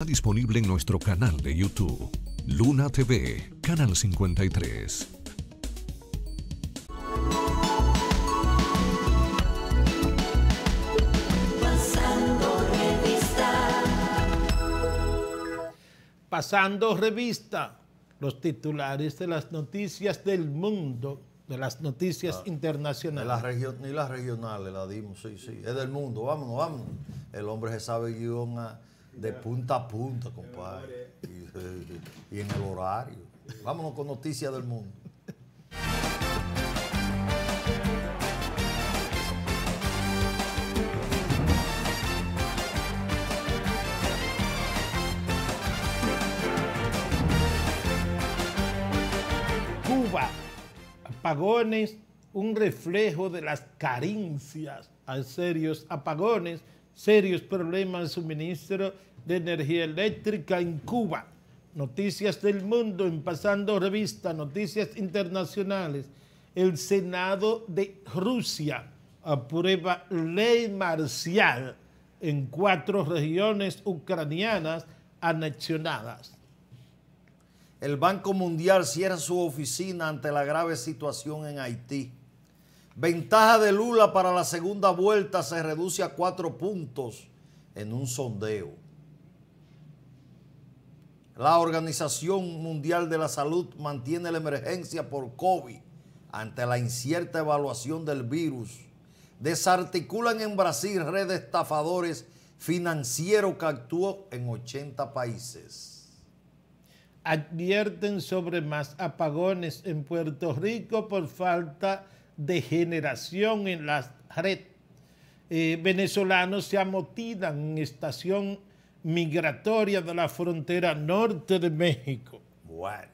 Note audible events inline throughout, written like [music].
Está disponible en nuestro canal de YouTube, Luna TV, Canal 53. Pasando revista. Pasando revista, los titulares de las noticias del mundo, de las noticias ah, internacionales. De la ni las regionales la dimos, sí, sí, es del mundo, vámonos, vámonos. El hombre se sabe guión a de punta a punta, compadre. Y, en el horario. Vámonos con noticias del mundo. Cuba, apagones, un reflejo de las carencias. serios apagones, serios problemas de suministro de energía eléctrica en Cuba. Noticias del mundo en Pasando Revista, noticias internacionales. El Senado de Rusia aprueba ley marcial en cuatro regiones ucranianas anexionadas. El Banco Mundial cierra su oficina ante la grave situación en Haití. Ventaja de Lula para la segunda vuelta se reduce a cuatro puntos en un sondeo. La Organización Mundial de la Salud mantiene la emergencia por COVID ante la incierta evaluación del virus. Desarticulan en Brasil redes estafadores financieros que actuó en 80 países. Advierten sobre más apagones en Puerto Rico por falta de generación en la red. Eh, venezolanos se amotinan en estación migratoria de la frontera norte de México. Bueno,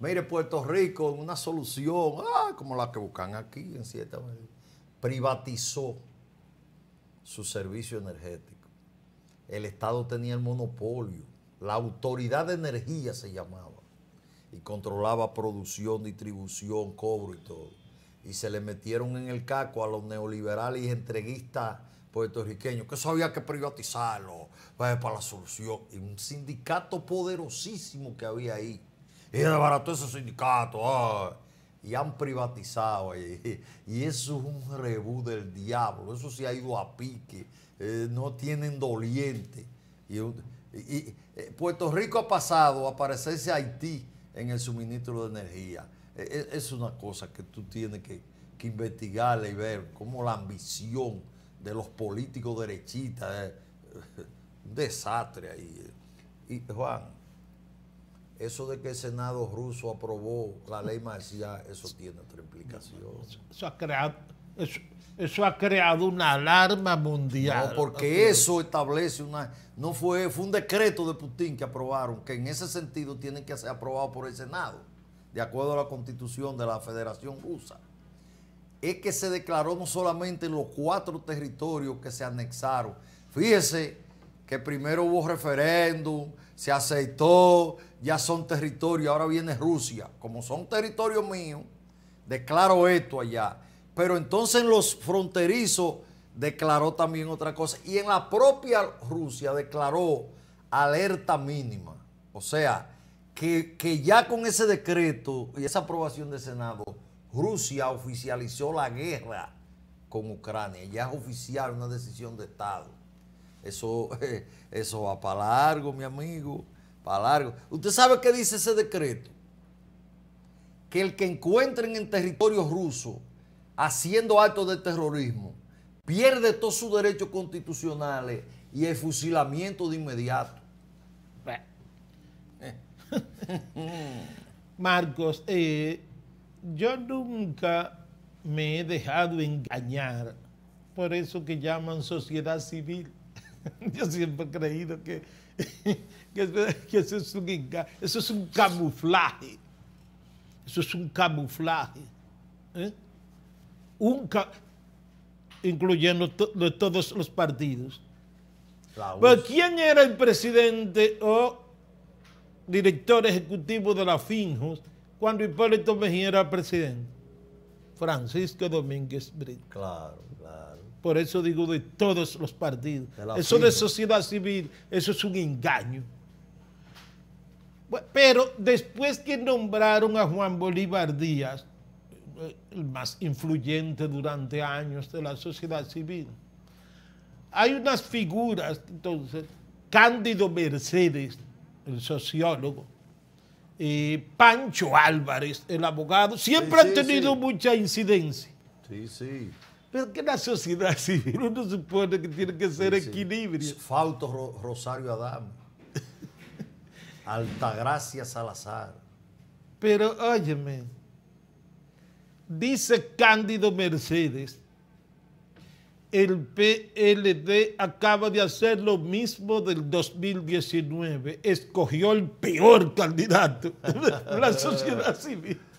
mire, Puerto Rico, en una solución, ah, como la que buscan aquí, en cierta privatizó su servicio energético. El Estado tenía el monopolio, la autoridad de energía se llamaba, y controlaba producción, distribución, cobro y todo. Y se le metieron en el caco a los neoliberales y entreguistas puertorriqueños, que eso había que privatizarlo pues, para la solución. Y un sindicato poderosísimo que había ahí. Y barato ese sindicato. Ah. Y han privatizado Y eso es un rebú del diablo. Eso se ha ido a pique. Eh, no tienen doliente. Y, eh, Puerto Rico ha pasado a parecerse a Haití en el suministro de energía. E, e, es una cosa que tú tienes que, que investigarle y ver cómo la ambición de los políticos derechistas, eh, un desastre ahí. Y Juan, eso de que el Senado ruso aprobó la ley marcial, eso tiene otra implicación. Eso ha creado, eso, ha creado una alarma mundial. porque eso establece una... No fue, fue un decreto de Putin que aprobaron, que en ese sentido tiene que ser aprobado por el Senado, de acuerdo a la constitución de la Federación Rusa es que se declaró no solamente los cuatro territorios que se anexaron. Fíjese que primero hubo referéndum, se aceptó, ya son territorios, ahora viene Rusia. Como son territorios míos, declaro esto allá. Pero entonces en los fronterizos declaró también otra cosa. Y en la propia Rusia declaró alerta mínima. O sea, que, ya con ese decreto y esa aprobación del Senado, Rusia oficializó la guerra con Ucrania. Ya es oficial una decisión de Estado. Eso, [laughs] eso va para largo, mi amigo, para largo. ¿Usted sabe qué dice ese decreto? Que el que encuentren en territorio ruso haciendo actos de terrorismo pierde todos sus derechos constitucionales y el fusilamiento de inmediato. Eh. [laughs] Marcos, eh, yo nunca me he dejado engañar por eso que llaman sociedad civil. [laughs] Yo siempre he creído que, [laughs] eso, es un camuflaje. Eso es un camuflaje. ¿eh? Un incluyendo todos los partidos. ¿quién era el presidente o director ejecutivo de la FINJUS? cuando Hipólito Mejía era presidente. Francisco Domínguez Brito. Claro, claro. Por eso digo de todos los partidos. Eso de sociedad civil, eso es un engaño. Pero después que nombraron a Juan Bolívar Díaz, eh, el más influyente durante años de la sociedad civil, hay unas figuras, entonces, Cándido Mercedes, el sociólogo, Pancho Álvarez, el abogado, siempre ha tenido mucha incidencia. Sí, sí. Pero que la sociedad civil [laughs] uno supone que tiene que ser equilibrio. Falto Rosario Adama. [laughs] Altagracia Salazar. Pero óyeme, dice Cándido Mercedes el PLD acaba de hacer lo mismo del 2019. Escogió el peor candidato la sociedad civil. [laughs]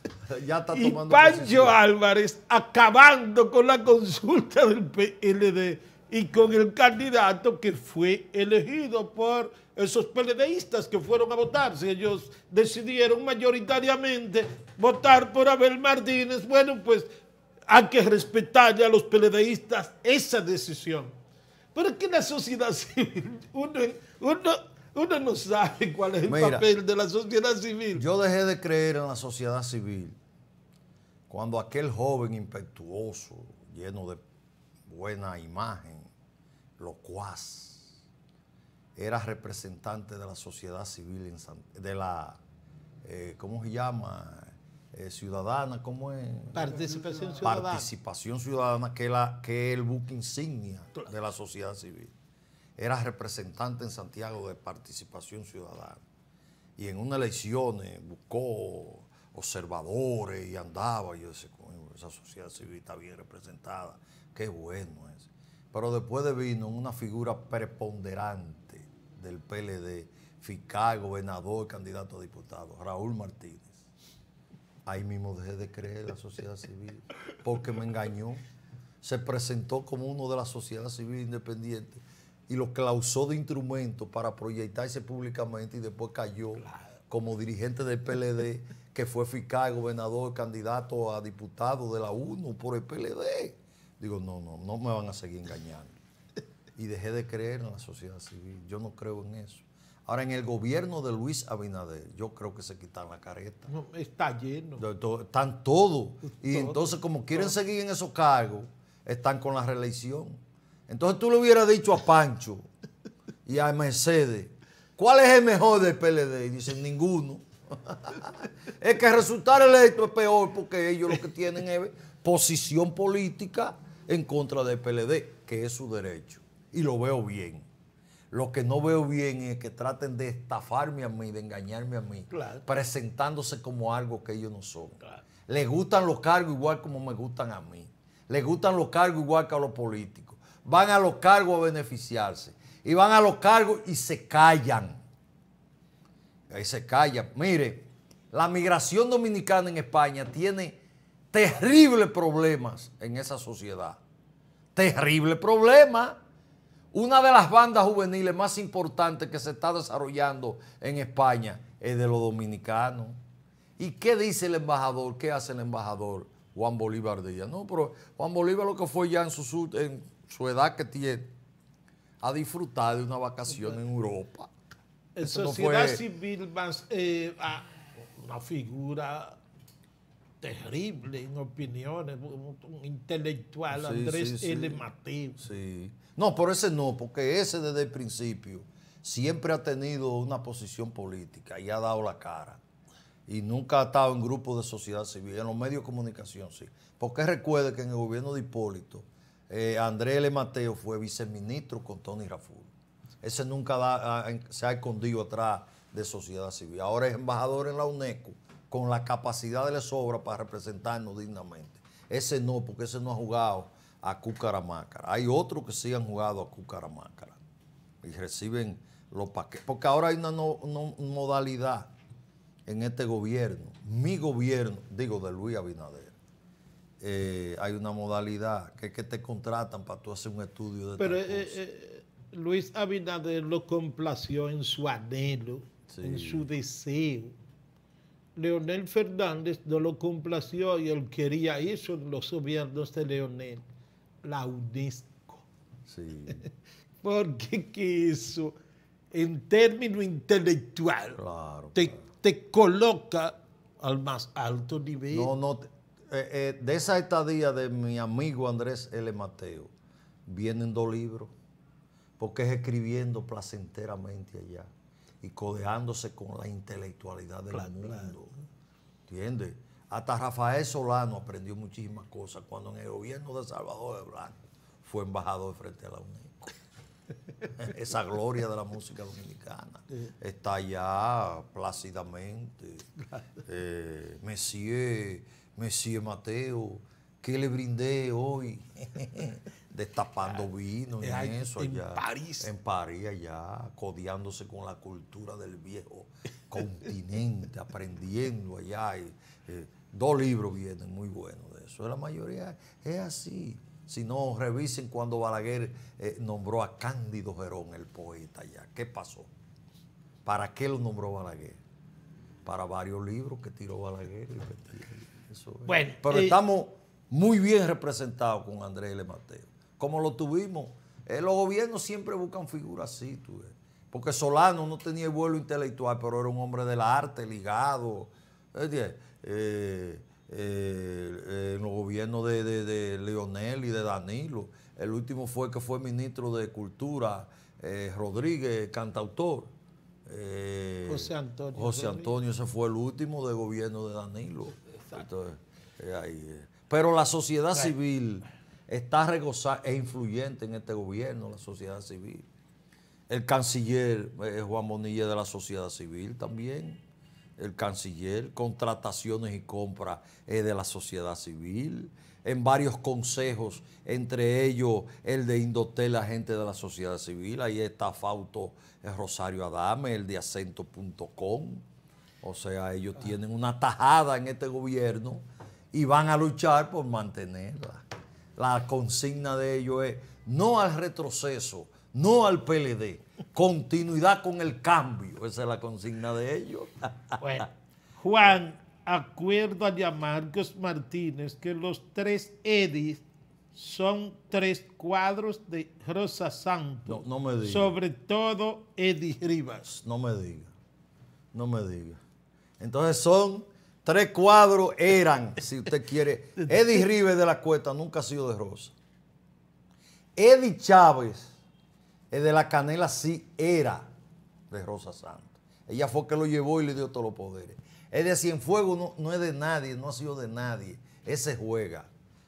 Ya está tomando y Pancho Álvarez acabando con la consulta del PLD y con el candidato que fue elegido por esos PLDistas que fueron a votar. ellos decidieron mayoritariamente votar por Abel Martínez, bueno, pues hay que ya a los peledeístas esa decisión. Pero es que la sociedad civil, uno, no sabe cuál es el papel de la sociedad civil. Yo dejé de creer en la sociedad civil cuando aquel joven impetuoso, lleno de buena imagen, locuaz, era representante de la sociedad civil, de la, eh, ¿cómo se llama? Eh, ciudadana, ¿cómo es? Participación ciudadana. Participación ciudadana, que, la, que es el buque insignia de la sociedad civil. Era representante en Santiago de Participación Ciudadana. Y en unas elecciones buscó observadores y andaba. yo decía, esa sociedad civil está bien representada. Qué bueno es. Pero después de vino una figura preponderante del PLD, fiscal, gobernador, candidato a diputado, Raúl Martínez Ahí mismo dejé de creer en la sociedad civil porque me engañó. Se presentó como uno de la sociedad civil independiente y lo clausó de instrumento para proyectarse públicamente y después cayó como dirigente del PLD, que fue fiscal, gobernador, candidato a diputado de la UNO por el PLD. Digo, no, no, no me van a seguir engañando. Y dejé de creer en la sociedad civil. Yo no creo en eso. Ahora, en el gobierno de Luis Abinader, yo creo que se quitan la careta. está lleno. Están todos. Y entonces, como quieren seguir en esos cargos, están con la reelección. Entonces, tú le hubieras dicho a Pancho y a Mercedes, ¿cuál es el mejor del PLD? Y dicen, ninguno. [laughs] es que resultar electo es peor porque ellos lo que tienen es posición política en contra del PLD, que es su derecho. Y lo veo bien. Lo que no veo bien es que traten de estafarme a mí, de engañarme a mí, presentándose como algo que ellos no son. Les gustan los cargos igual como me gustan a mí. Les gustan los cargos igual que a los políticos. Van a los cargos a beneficiarse. Y van a los cargos y se callan. Y se callan. Mire, la migración dominicana en España tiene terribles problemas en esa sociedad. Terribles problemas. Una de las bandas juveniles más importantes que se está desarrollando en España es de los dominicanos. ¿Y qué dice el embajador? ¿Qué hace el embajador Juan Bolívar Díaz? No, pero Juan Bolívar lo que fue ya en su, edad que tiene, a disfrutar de una vacación en Europa. En sociedad civil eh, ah, una figura terrible en opiniones, un intelectual, Andrés Sí. No, por ese no, porque ese desde el principio siempre ha tenido una posición política y ha dado la cara. Y nunca ha estado en grupos de sociedad civil, en los medios de comunicación, sí. Porque recuerde que en el gobierno de Hipólito, eh, Andrés L. Mateo fue viceministro con Tony Raful. Ese nunca se ha escondido atrás de sociedad civil. Ahora es embajador en la UNESCO con la capacidad de la sobra para representarnos dignamente. Ese no, porque ese no ha jugado a Cucaramácara. Hay otros que sí han jugado a Cucaramácara y reciben los paquetes. Porque ahora hay una, modalidad en este gobierno, mi gobierno, digo de Luis Abinader. Eh, hay una modalidad que es que te contratan para tú hacer un estudio de Pero eh, eh, Luis Abinader lo complació en su anhelo, en su deseo. Leonel Fernández no lo complació y él quería eso en los gobiernos de Leonel la UNESCO. Sí. [laughs] Porque que eso, en términos intelectual, te, coloca al más alto nivel. No, no, eh, eh, de esa estadía de mi amigo Andrés L. Mateo, vienen dos libros, porque es escribiendo placenteramente allá y codeándose con la intelectualidad del mundo. ¿Entiendes? Hasta Rafael Solano aprendió muchísimas cosas cuando en el gobierno de Salvador de Blanco fue embajador de frente a la UNESCO. [laughs] Esa gloria de la música dominicana está allá plácidamente. Eh, Messier, Messier Mateo, ¿qué le brindé hoy? [laughs] Destapando vino y eh, eso allá. En París. En París allá, codiándose con la cultura del viejo continente, [laughs] aprendiendo allá. y eh, eh, Dos libros vienen muy buenos de eso. La mayoría es así. Si no, revisen cuando Balaguer eh, nombró a Cándido Gerón, el poeta, ya. ¿Qué pasó? ¿Para qué lo nombró Balaguer? Para varios libros que tiró Balaguer. bueno, Pero eh, estamos muy bien representados con Andrés L. Mateo. Como lo tuvimos. Eh, los gobiernos siempre buscan figuras así, Porque Solano no tenía vuelo intelectual, pero era un hombre del arte, ligado. Eh, eh, eh, en los gobiernos de, de, Leonel y de Danilo. El último fue que fue ministro de Cultura, eh, Rodríguez, cantautor. José Antonio. José Antonio, ese fue el último de gobierno de Danilo. pero la sociedad civil está regozada e influyente en este gobierno, la sociedad civil. El canciller Juan Bonilla de la sociedad civil también el canciller, contrataciones y compras eh, de la sociedad civil, en varios consejos, entre ellos el de Indotel, la gente de la sociedad civil, ahí está Fauto eh, Rosario Adame, el de acento.com, o sea, ellos ah. tienen una tajada en este gobierno y van a luchar por mantenerla. La consigna de ellos es no al retroceso, no al PLD. Continuidad con el cambio. Esa es la consigna de ellos. [laughs] Bueno, Juan acuerdo a Marcos Martínez que los tres Edis son tres cuadros de Rosa Santos. No, me diga. Sobre todo Edis Rivas. No me diga. No me diga. Entonces son tres cuadros eran, si usted quiere. [laughs] Eddie Rivas de la Cuesta nunca ha sido de Rosa. Eddie Chávez el de la canela sí era de Rosa Santos. Ella fue que lo llevó y le dio todos los poderes. Es de Cienfuegos no, no es de nadie, no ha sido de nadie. Ese juega.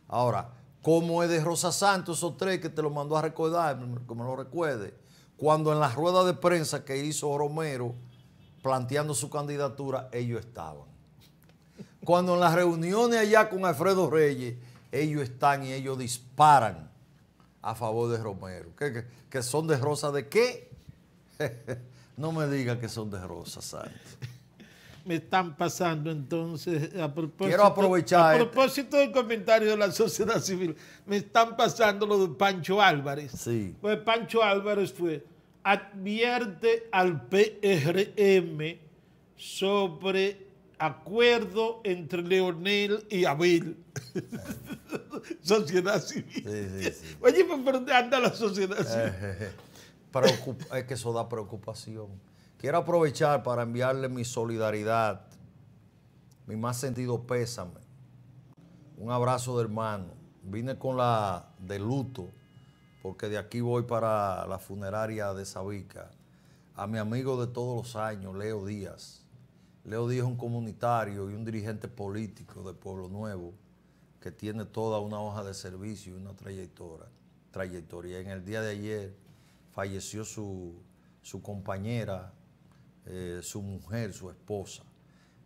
Ahora, cómo es de Rosa Santos, esos tres que te lo mandó a recordar, como lo recuerde, cuando en la rueda de prensa que hizo Romero planteando su candidatura, ellos estaban. Cuando en las reuniones allá con Alfredo Reyes, ellos están y ellos disparan a favor de Romero. ¿Que, son de Rosa de qué? [laughs] no me diga que son de Rosa, Sánchez. [laughs] Me están pasando entonces, a propósito, Quiero aprovechar a este- propósito del comentario de la sociedad civil, me están pasando lo de Pancho Álvarez. Sí. Pues Pancho Álvarez fue, advierte al PRM sobre acuerdo entre Leonel y Abel. [laughs] sociedad civil. Oye, pues, pero anda la sociedad civil? [laughs] es que eso da preocupación. Quiero aprovechar para enviarle mi solidaridad, mi más sentido pésame, un abrazo de hermano. Vine con la de luto, porque de aquí voy para la funeraria de Sabica, a mi amigo de todos los años, Leo Díaz. Leo Díaz es un comunitario y un dirigente político de Pueblo Nuevo que tiene toda una hoja de servicio y una trayectoria. trayectoria. En el día de ayer falleció su, compañera, eh, su mujer, su esposa.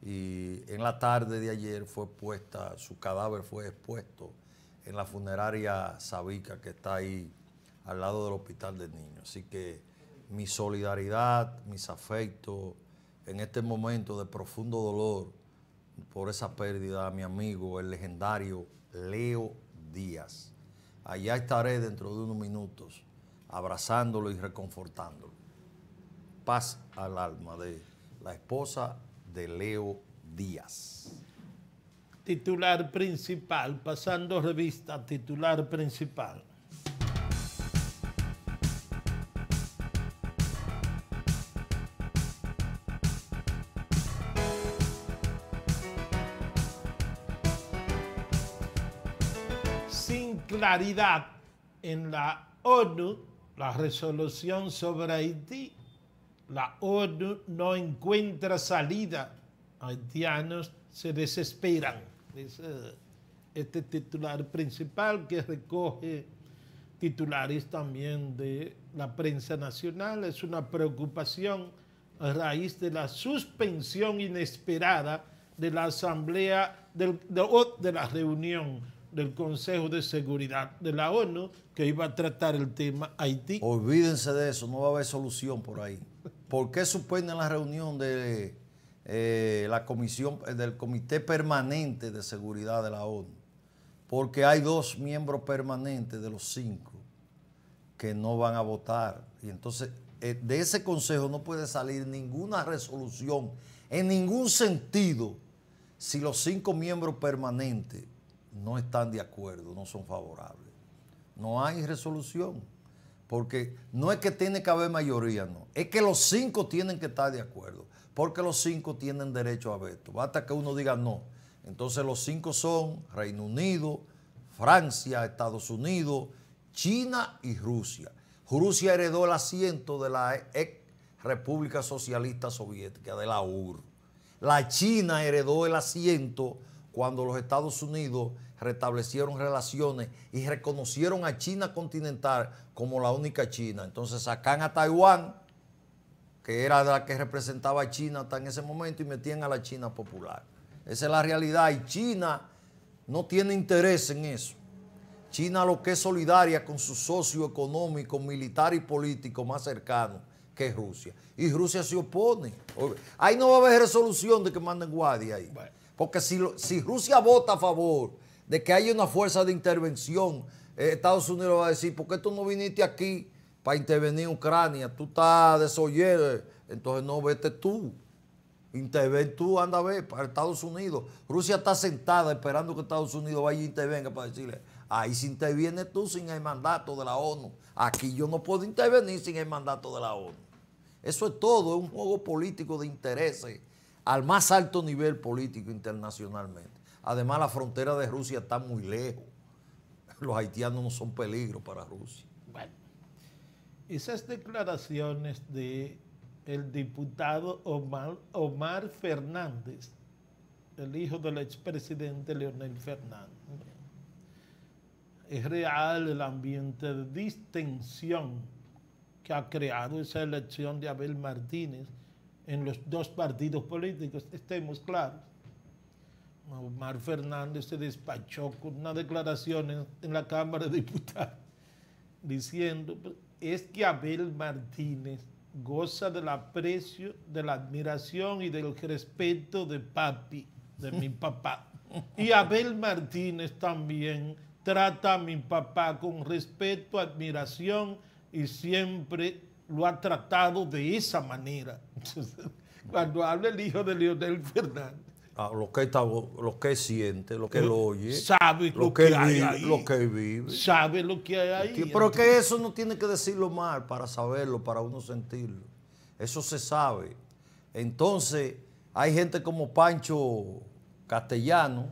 Y en la tarde de ayer fue puesta, su cadáver fue expuesto en la funeraria Sabica, que está ahí al lado del hospital de niños. Así que mi solidaridad, mis afectos, en este momento de profundo dolor, por esa pérdida mi amigo, el legendario Leo Díaz. Allá estaré dentro de unos minutos, abrazándolo y reconfortándolo. Paz al alma de la esposa de Leo Díaz. Titular principal, pasando revista, titular principal. claridad en la ONU, la resolución sobre Haití, la ONU no encuentra salida. Haitianos se desesperan. este titular principal que recoge titulares también de la prensa nacional. Es una preocupación a raíz de la suspensión inesperada de la asamblea, de la reunión del Consejo de Seguridad de la ONU que iba a tratar el tema Haití. Olvídense de eso, no va a haber solución por ahí. ¿Por qué suspenden la reunión de eh, la comisión, del Comité Permanente de Seguridad de la ONU? Porque hay dos miembros permanentes de los cinco que no van a votar. Y entonces eh, de ese consejo no puede salir ninguna resolución en ningún sentido si los cinco miembros permanentes no están de acuerdo, no son favorables. No hay resolución. Porque no es que tiene que haber mayoría, no. Es que los cinco tienen que estar de acuerdo. Porque los cinco tienen derecho a veto. Basta que uno diga no. Entonces los cinco son Reino Unido, Francia, Estados Unidos, China y Rusia. Rusia heredó el asiento de la ex República Socialista Soviética, de la UR. La China heredó el asiento cuando los Estados Unidos restablecieron relaciones y reconocieron a China continental como la única China. Entonces sacan a Taiwán, que era la que representaba a China hasta en ese momento, y metían a la China popular. Esa es la realidad y China no tiene interés en eso. China lo que es solidaria con su socio económico, militar y político más cercano, que Rusia. Y Rusia se opone. Ahí no va a haber resolución de que manden guardia ahí. Porque si, Rusia vota a favor de que haya una fuerza de intervención, eh, Estados Unidos va a decir, ¿por qué tú no viniste aquí para intervenir en Ucrania? Tú estás desoyendo, entonces no, vete tú. Interven tú, anda a ver, para Estados Unidos. Rusia está sentada esperando que Estados Unidos vaya e intervenga para decirle, ahí si intervienes tú sin el mandato de la ONU. Aquí yo no puedo intervenir sin el mandato de la ONU. Eso es todo, es un juego político de intereses al más alto nivel político internacionalmente. Además, la frontera de Rusia está muy lejos. Los haitianos no son peligro para Rusia. Bueno, esas declaraciones de diputado Omar, Omar Fernández, el hijo del expresidente Leonel Fernández, es real el ambiente de distensión que ha creado esa elección de Abel Martínez en los dos partidos políticos, estemos claros. Omar Fernández se despachó con una declaración en, la Cámara de Diputados [laughs] diciendo, pues, es que Abel Martínez goza del aprecio, de la admiración y del respeto de papi, de mi [laughs] papá. Y Abel Martínez también trata a mi papá con respeto, admiración y siempre lo ha tratado de esa manera. [laughs] Cuando habla el hijo de Leonel Fernández. A ah, lo, que está, que siente, lo que lo eh, oye. Sabe lo, que, vive, Lo que Sabe lo que hay ahí. pero que eso no tiene que decirlo mal para saberlo, para uno sentirlo. Eso se sabe. Entonces, hay gente como Pancho Castellano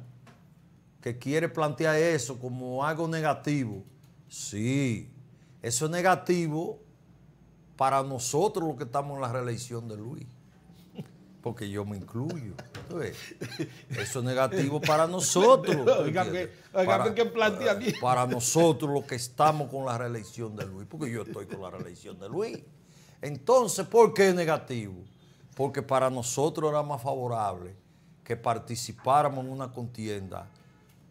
que quiere plantear eso como algo negativo. Sí, eso es negativo para nosotros los que estamos en la reelección de Luis. Porque yo me incluyo. Eso es negativo para nosotros. [laughs] plantea aquí? Eh, para nosotros los que estamos con la reelección de Luis. Porque yo estoy con la reelección de Luis. Entonces, ¿por qué es negativo? Porque para nosotros era más favorable que participáramos en una contienda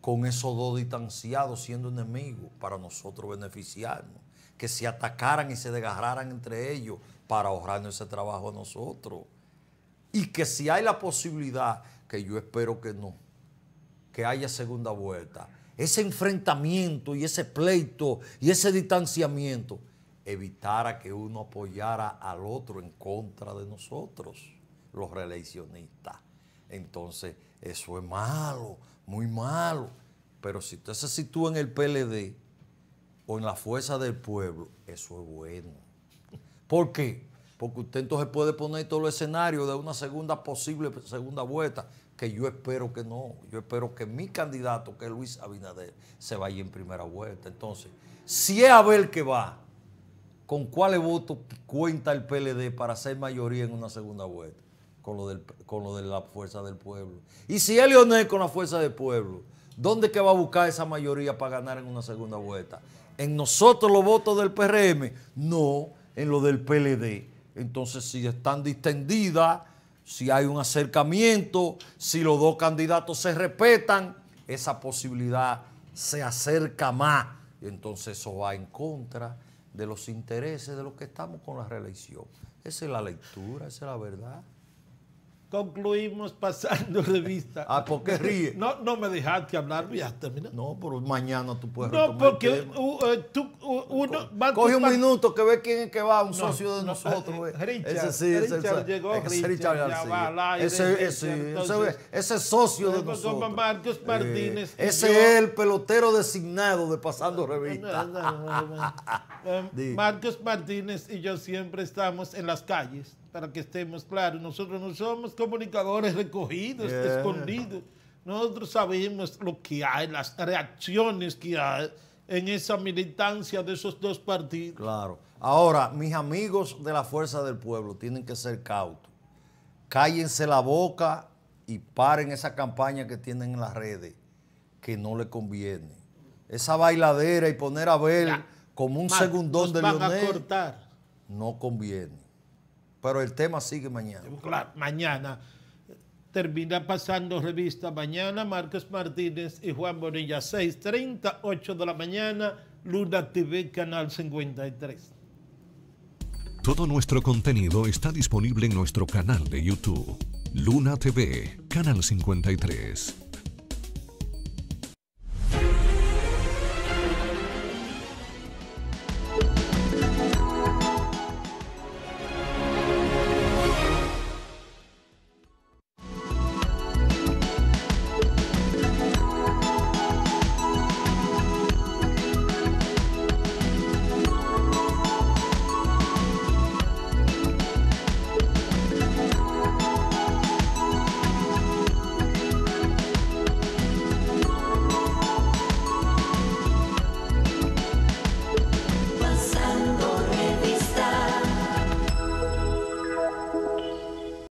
con esos dos distanciados siendo enemigos para nosotros beneficiarnos que se atacaran y se desgarraran entre ellos para ahorrarnos ese trabajo a nosotros. Y que si hay la posibilidad, que yo espero que no, que haya segunda vuelta, ese enfrentamiento y ese pleito y ese distanciamiento evitara que uno apoyara al otro en contra de nosotros, los reeleccionistas. Entonces, eso es malo, muy malo. Pero si usted se sitúa en el PLD, o en la fuerza del pueblo, eso es bueno. ¿Por qué? Porque usted entonces puede poner todo el escenario de una segunda posible segunda vuelta, que yo espero que no. Yo espero que mi candidato, que es Luis Abinader, se vaya en primera vuelta. Entonces, si es Abel que va, ¿con cuáles votos cuenta el PLD para ser mayoría en una segunda vuelta? Con lo, con lo de la fuerza del pueblo. Y si es Leonel con la fuerza del pueblo, ¿dónde que va a buscar esa mayoría para ganar en una segunda vuelta? en nosotros los votos del PRM, no en los del PLD. Entonces, si están distendidas, si hay un acercamiento, si los dos candidatos se respetan, esa posibilidad se acerca más. Entonces eso va en contra de los intereses de los que estamos con la reelección. Esa es la lectura, esa es la verdad concluimos pasando [laughs] revista. Ah, ¿por qué ríe? No, no me dejaste hablar, ya terminé. No, pero mañana tú puedes No, porque uh, eh, tú, uh, uno... coge un minuto que ve quién es que va, un socio de nosotros. Eh, eh. Richard, ese sí, ese, Richard llegó, ese, Richard, ese, socio de nosotros. Martínez. ese es el pelotero designado de Pasando Revista. [laughs] Marcos Martínez y yo siempre estamos en las calles para que estemos claros, nosotros no somos comunicadores recogidos, escondidos. Nosotros sabemos lo que hay, las reacciones que hay en esa militancia de esos dos partidos. Claro. Ahora, mis amigos de la Fuerza del Pueblo tienen que ser cautos. Cállense la boca y paren esa campaña que tienen en las redes, que no le conviene. Esa bailadera y poner a ver como un segundón de Leonel no conviene. Pero el tema sigue mañana. Claro, mañana. Termina pasando revista mañana, Marcos Martínez y Juan Bonilla, 6.30, 8 de la mañana, Luna TV, Canal 53. Todo nuestro contenido está disponible en nuestro canal de YouTube, Luna TV, Canal 53.